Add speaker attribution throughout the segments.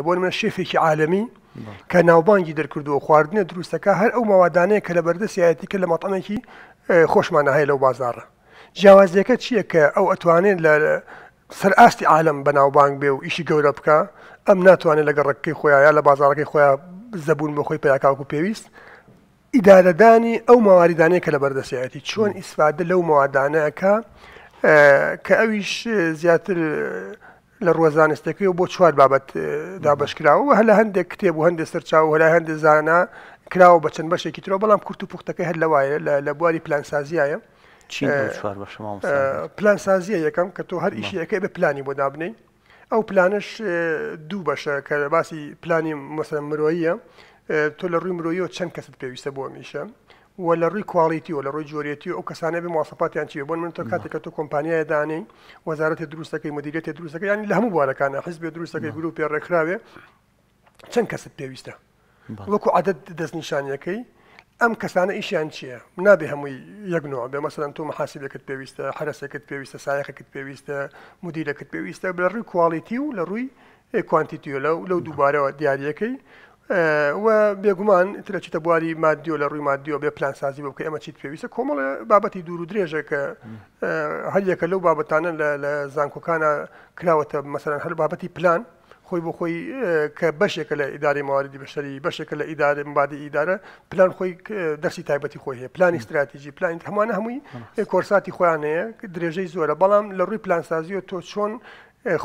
Speaker 1: بۆ منە شێفێکی عالمی کە ناوبانگی دەرکردو و خواردنە دروستەکە هەر ئەو ماوادانەیە کە لە بەردەسیایەتیکە لە مەتەمێکی خۆشمانە هەیە لەو بازارە جیاوازیەکە چییە کە ئەو ئەتوانێت لە سەر ئاستی عالم بە ناوبانگ بێ و ئیشی گەورە بکە ئەم ناتوانێت لەگە ڕکەی خۆیان یا لە بازارەکەی خۆیان زەبوون بە خۆی پیاکاک و پێویست ئیدارەدانی ئەو ماواریدانەیە کە لە بەردەسیایەتی چۆن ئیسفادە لەو ماوادانەکە کە ئەویش زیاتر لە ڕۆزانستەکەی و بۆ چوار بابەت دابشکراوە هەلا هەندێک کتێب و هەندێک سەرچاو هەلا هەندێک زانە کراوە بە چەند بەشێکی ترۆ بەڵام کورت و پوختەکە هەر لەوایە لە بواری پلانسازیایە پلانسازیە یەکەم کە تۆ هەر ئیشیەکەی بە پلانی بۆ دابنەی ئەو پلانش دوو بەشە کە باسی پلانی مەسەر مرۆییە تۆ لە ڕووی مرۆیەوە چەند کەست پێویستە بۆ میشە وە لە ڕووی کواڵیتی و لە ڕووی جۆرێتی و ئەو کەسانە بێ موواسپاتیان چی بۆن من تۆ کاتێککە تۆ کۆمپانیای دانەی وەزارەتی دروستەکەی مدیرێتی دروستەکە ینی لە هەموو بارەکانە حزبێ دروستەکەی گروپی ڕێکراوێ چەند کەست پێویستە وەکو عادەت دەستنیشانیەکەی ئەم کەسانە ئیشیان چییە نابێ هەمووی یەکنەوە بێ مەسەدەن تۆ مەحاسبێکت پێویستە حرسەکەت پێویستە سایەکەت پێویستە مدیرەکەت پێویستە بە ڕووی کواڵیتی و لە ڕووی کوانتیتیۆ لەو لەو دووبارەوە دیارەکەی و بێگومان ترەچیتە بواری مادیۆ لە ڕووی مادیۆ بێ پلانسازی بکە ئەمە چیت پێویستە کۆمەڵە بابەتی دوور و درێژە کە هەریەکە لەو بابەتانە لە زانکۆکانە کراوەتە مەسەرەن هەر بابەتی پلان خۆی بۆ خۆی کە بەشێکە لە ئیداری ماواردی بەشەری بەشێکە لە ئیدارە مبادی ئیدارە پلان خۆی دەرسی تایبەتی خۆی هەیە پلانی استراتیژی پلان هەمانە هەمووی کۆرساتی خۆیان هەیە درێژەی زۆرە بەڵام لە ڕووی پلانسازیەوە تۆ چۆن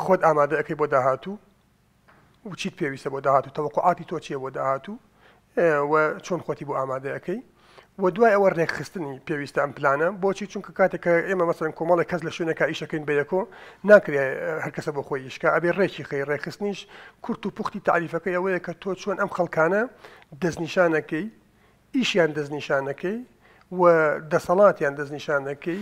Speaker 1: خۆت ئامادە ئەەکەی بۆ داهاتوو و چیت پێویستە بۆ داهات و تەوەقعاتی تۆ چیە بۆ داهات و چۆن خۆتی بۆ ئامادەەکەی و دوای ئەوە ڕێکخستنی پێویستە ئەم پلانە بۆچی چونکە کاتێککە ئێمە مەسن کۆمەڵی کەس لە شوێنەکە ئیشەکەین بەیەکۆ ناکرێ هەرکەسە بۆ خۆی یشکە ئەبێ ڕێکی خی ڕێکخستنیش کورت و پوختی تعریفەکەی ئەوەیە کە تۆ چۆن ئەم خەڵکانە دەستنیشانەکەی ئیشیان دەستنیشانەکەی و دەسەڵاتیان دەستنیشانەکەی.